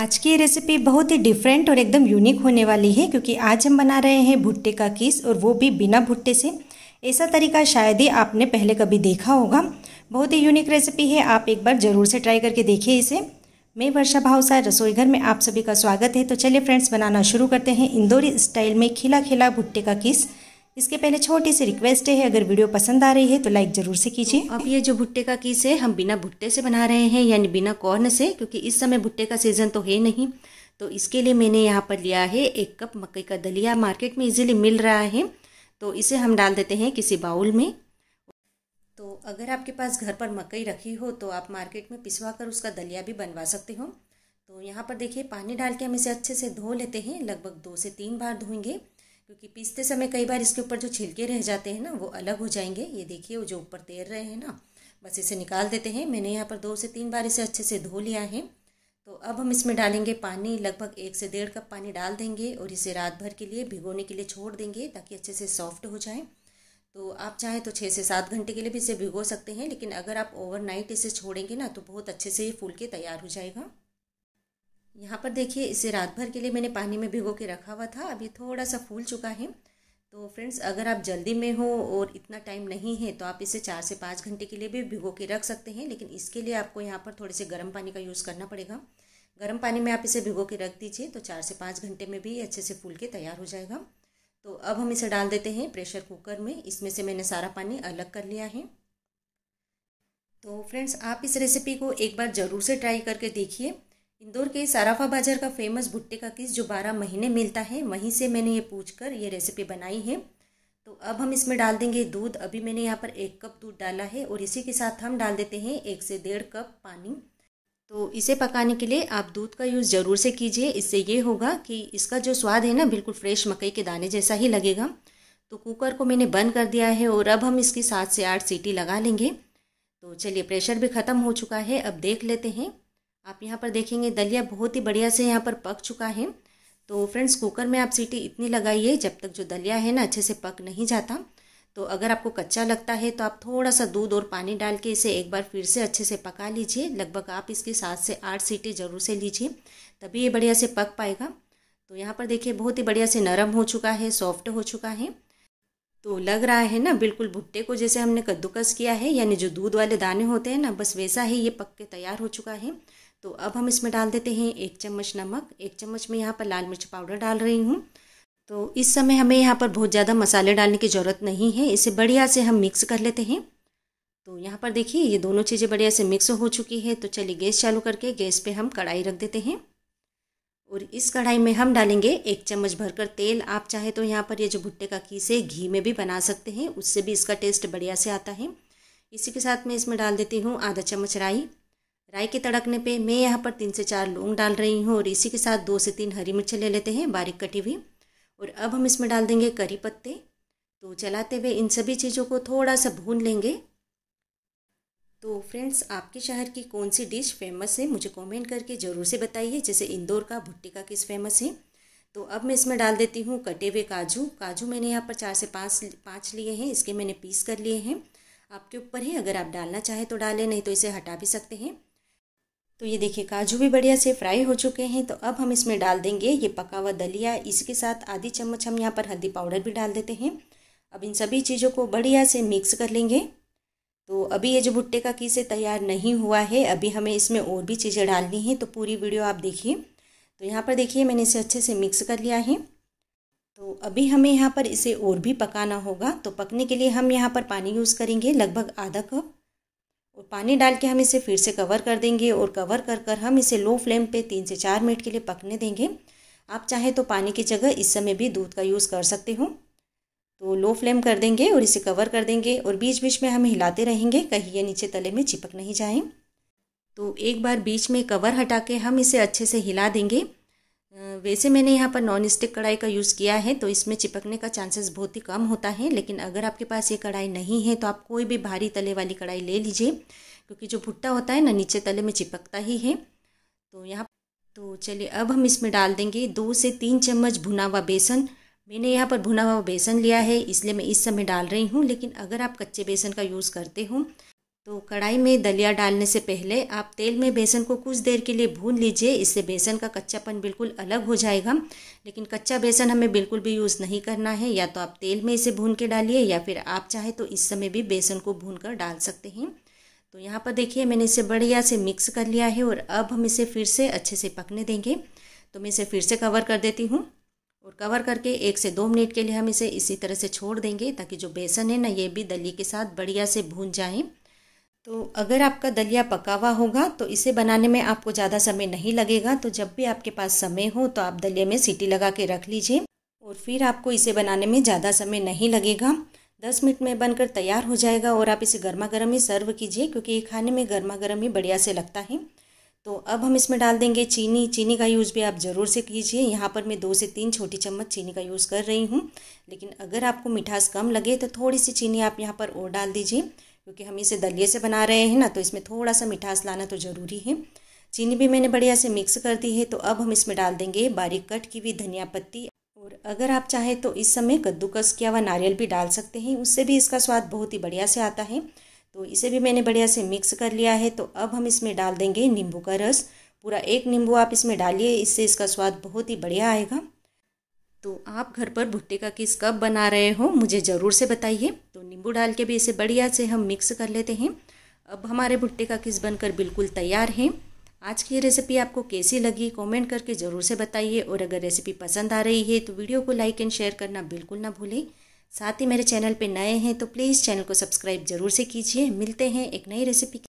आज की रेसिपी बहुत ही डिफरेंट और एकदम यूनिक होने वाली है क्योंकि आज हम बना रहे हैं भुट्टे का किस और वो भी बिना भुट्टे से ऐसा तरीका शायद ही आपने पहले कभी देखा होगा बहुत ही यूनिक रेसिपी है आप एक बार ज़रूर से ट्राई करके देखिए इसे मैं वर्षा भावसा रसोई घर में आप सभी का स्वागत है तो चलिए फ्रेंड्स बनाना शुरू करते हैं इंदौरी स्टाइल में खिला खिला भुट्टे का किस इसके पहले छोटी सी रिक्वेस्ट है अगर वीडियो पसंद आ रही है तो लाइक ज़रूर से कीजिए अब ये जो भुट्टे का कीस है हम बिना भुट्टे से बना रहे हैं यानी बिना कॉर्न से क्योंकि इस समय भुट्टे का सीज़न तो है नहीं तो इसके लिए मैंने यहाँ पर लिया है एक कप मकई का दलिया मार्केट में इजीली मिल रहा है तो इसे हम डाल देते हैं किसी बाउल में तो अगर आपके पास घर पर मकई रखी हो तो आप मार्केट में पिसवा कर उसका दलिया भी बनवा सकते हो तो यहाँ पर देखिए पानी डाल के हम इसे अच्छे से धो लेते हैं लगभग दो से तीन बार धोएंगे क्योंकि पीसते समय कई बार इसके ऊपर जो छिलके रह जाते हैं ना वो अलग हो जाएंगे ये देखिए वो जो ऊपर तैर रहे हैं ना बस इसे निकाल देते हैं मैंने यहाँ पर दो से तीन बार इसे अच्छे से धो लिया है तो अब हम इसमें डालेंगे पानी लगभग एक से डेढ़ कप पानी डाल देंगे और इसे रात भर के लिए भिगोने के लिए छोड़ देंगे ताकि अच्छे से सॉफ्ट हो जाए तो आप चाहें तो छः से सात घंटे के लिए भी इसे भिगो सकते हैं लेकिन अगर आप ओवरनाइट इसे छोड़ेंगे ना तो बहुत अच्छे से ये फूल के तैयार हो जाएगा यहाँ पर देखिए इसे रात भर के लिए मैंने पानी में भिगो के रखा हुआ था अभी थोड़ा सा फूल चुका है तो फ्रेंड्स अगर आप जल्दी में हो और इतना टाइम नहीं है तो आप इसे चार से पाँच घंटे के लिए भी भिगो के रख सकते हैं लेकिन इसके लिए आपको यहाँ पर थोड़े से गर्म पानी का यूज़ करना पड़ेगा गर्म पानी में आप इसे भिगो के रख दीजिए तो चार से पाँच घंटे में भी अच्छे से फूल के तैयार हो जाएगा तो अब हम इसे डाल देते हैं प्रेशर कुकर में इसमें से मैंने सारा पानी अलग कर लिया है तो फ्रेंड्स आप इस रेसिपी को एक बार ज़रूर से ट्राई करके देखिए इंदौर के साराफा बाजार का फेमस भुट्टे का किस जो बारह महीने मिलता है वहीं से मैंने ये पूछ कर ये रेसिपी बनाई है तो अब हम इसमें डाल देंगे दूध अभी मैंने यहाँ पर एक कप दूध डाला है और इसी के साथ हम डाल देते हैं एक से डेढ़ कप पानी तो इसे पकाने के लिए आप दूध का यूज़ ज़रूर से कीजिए इससे ये होगा कि इसका जो स्वाद है ना बिल्कुल फ्रेश मकई के दाने जैसा ही लगेगा तो कुकर को मैंने बंद कर दिया है और अब हम इसकी सात से आठ सीटी लगा लेंगे तो चलिए प्रेशर भी ख़त्म हो चुका है अब देख लेते हैं आप यहाँ पर देखेंगे दलिया बहुत ही बढ़िया से यहाँ पर पक चुका है तो फ्रेंड्स कुकर में आप सीटी इतनी लगाइए जब तक जो दलिया है ना अच्छे से पक नहीं जाता तो अगर आपको कच्चा लगता है तो आप थोड़ा सा दूध और पानी डाल के इसे एक बार फिर से अच्छे से पका लीजिए लगभग आप इसकी सात से आठ सीटें ज़रूर से लीजिए तभी ये बढ़िया से पक पाएगा तो यहाँ पर देखिए बहुत ही बढ़िया से नरम हो चुका है सॉफ्ट हो चुका है तो लग रहा है ना बिल्कुल भुट्टे को जैसे हमने कद्दूकस किया है यानी जो दूध वाले दाने होते हैं ना बस वैसा ही ये पक के तैयार हो चुका है तो अब हम इसमें डाल देते हैं एक चम्मच नमक एक चम्मच में यहाँ पर लाल मिर्च पाउडर डाल रही हूँ तो इस समय हमें यहाँ पर बहुत ज़्यादा मसाले डालने की ज़रूरत नहीं है इसे बढ़िया से हम मिक्स कर लेते हैं तो यहाँ पर देखिए ये दोनों चीज़ें बढ़िया से मिक्स हो चुकी है तो चलिए गैस चालू करके गैस पे हम कढ़ाई रख देते हैं और इस कढ़ाई में हम डालेंगे एक चम्मच भरकर तेल आप चाहे तो यहाँ पर ये जो भुट्टे का कीस है घी में भी बना सकते हैं उससे भी इसका टेस्ट बढ़िया से आता है इसी के साथ मैं इसमें डाल देती हूँ आधा चम्मच राई राई के तड़कने पे मैं यहाँ पर तीन से चार लौंग डाल रही हूँ और इसी के साथ दो से तीन हरी मिर्च ले लेते हैं बारीक कटी हुई और अब हम इसमें डाल देंगे करी पत्ते तो चलाते हुए इन सभी चीज़ों को थोड़ा सा भून लेंगे तो फ्रेंड्स आपके शहर की कौन सी डिश फेमस है मुझे कमेंट करके ज़रूर से बताइए जैसे इंदौर का भुट्टी का किस फेमस है तो अब मैं इसमें डाल देती हूँ कटे हुए काजू काजू मैंने यहाँ पर चार से पाँच पाँच लिए हैं इसके मैंने पीस कर लिए हैं आपके ऊपर है अगर आप डालना चाहें तो डालें नहीं तो इसे हटा भी सकते हैं तो ये देखिए काजू भी बढ़िया से फ्राई हो चुके हैं तो अब हम इसमें डाल देंगे ये पका हुआ दलिया इसके साथ आधी चम्मच हम यहाँ पर हल्दी पाउडर भी डाल देते हैं अब इन सभी चीज़ों को बढ़िया से मिक्स कर लेंगे तो अभी ये जो भुट्टे का किसे तैयार नहीं हुआ है अभी हमें इसमें और भी चीज़ें डालनी हैं तो पूरी वीडियो आप देखिए तो यहाँ पर देखिए मैंने इसे अच्छे से मिक्स कर लिया है तो अभी हमें यहाँ पर इसे और भी पकाना होगा तो पकने के लिए हम यहाँ पर पानी यूज़ करेंगे लगभग आधा कप पानी डाल के हम इसे फिर से कवर कर देंगे और कवर कर कर हम इसे लो फ्लेम पे तीन से चार मिनट के लिए पकने देंगे आप चाहें तो पानी की जगह इस समय भी दूध का यूज़ कर सकते हो तो लो फ्लेम कर देंगे और इसे कवर कर देंगे और बीच बीच में हम हिलाते रहेंगे कहीं ये नीचे तले में चिपक नहीं जाए तो एक बार बीच में कवर हटा के हम इसे अच्छे से हिला देंगे वैसे मैंने यहाँ पर नॉन स्टिक कढ़ाई का यूज़ किया है तो इसमें चिपकने का चांसेस बहुत ही कम होता है लेकिन अगर आपके पास ये कढ़ाई नहीं है तो आप कोई भी भारी तले वाली कढ़ाई ले लीजिए क्योंकि जो भुट्टा होता है ना नीचे तले में चिपकता ही है तो यहाँ तो चलिए अब हम इसमें डाल देंगे दो से तीन चम्मच भुना हुआ बेसन मैंने यहाँ पर भुना हुआ बेसन लिया है इसलिए मैं इस समय डाल रही हूँ लेकिन अगर आप कच्चे बेसन का यूज़ करते हो तो कढ़ाई में दलिया डालने से पहले आप तेल में बेसन को कुछ देर के लिए भून लीजिए इससे बेसन का कच्चापन बिल्कुल अलग हो जाएगा लेकिन कच्चा बेसन हमें बिल्कुल भी यूज़ नहीं करना है या तो आप तेल में इसे भून के डालिए या फिर आप चाहे तो इस समय भी बेसन को भून कर डाल सकते हैं तो यहाँ पर देखिए मैंने इसे बढ़िया से मिक्स कर लिया है और अब हम इसे फिर से अच्छे से पकने देंगे तो मैं इसे फिर से कवर कर देती हूँ और कवर करके एक से दो मिनट के लिए हम इसे इसी तरह से छोड़ देंगे ताकि जो बेसन है ना ये भी दली के साथ बढ़िया से भून जाएँ तो अगर आपका दलिया पका हुआ होगा तो इसे बनाने में आपको ज़्यादा समय नहीं लगेगा तो जब भी आपके पास समय हो तो आप दलिया में सीटी लगा के रख लीजिए और फिर आपको इसे बनाने में ज़्यादा समय नहीं लगेगा दस मिनट में बनकर तैयार हो जाएगा और आप इसे गर्मा गर्म ही सर्व कीजिए क्योंकि ये खाने में गर्मा गर्म ही बढ़िया से लगता है तो अब हम इसमें डाल देंगे चीनी चीनी का यूज़ भी आप ज़रूर से कीजिए यहाँ पर मैं दो से तीन छोटी चम्मच चीनी का यूज़ कर रही हूँ लेकिन अगर आपको मिठास कम लगे तो थोड़ी सी चीनी आप यहाँ पर और डाल दीजिए क्योंकि हम इसे दलिए से बना रहे हैं ना तो इसमें थोड़ा सा मिठास लाना तो ज़रूरी है चीनी भी मैंने बढ़िया से मिक्स कर दी है तो अब हम इसमें डाल देंगे बारीक कट की हुई धनिया पत्ती और अगर आप चाहें तो इस समय कद्दूकस किया हुआ नारियल भी डाल सकते हैं उससे भी इसका स्वाद बहुत ही बढ़िया से आता है तो इसे भी मैंने बढ़िया से मिक्स कर लिया है तो अब हम इसमें डाल देंगे नींबू का रस पूरा एक नींबू आप इसमें डालिए इससे इसका स्वाद बहुत ही बढ़िया आएगा तो आप घर पर भुट्टे का किस कब बना रहे हो मुझे ज़रूर से बताइए नींबू डाल के भी इसे बढ़िया से हम मिक्स कर लेते हैं अब हमारे भुट्टे का किस बनकर बिल्कुल तैयार है आज की रेसिपी आपको कैसी लगी कमेंट करके ज़रूर से बताइए और अगर रेसिपी पसंद आ रही है तो वीडियो को लाइक एंड शेयर करना बिल्कुल ना भूलें साथ ही मेरे चैनल पर नए हैं तो प्लीज़ चैनल को सब्सक्राइब ज़रूर से कीजिए मिलते हैं एक नई रेसिपी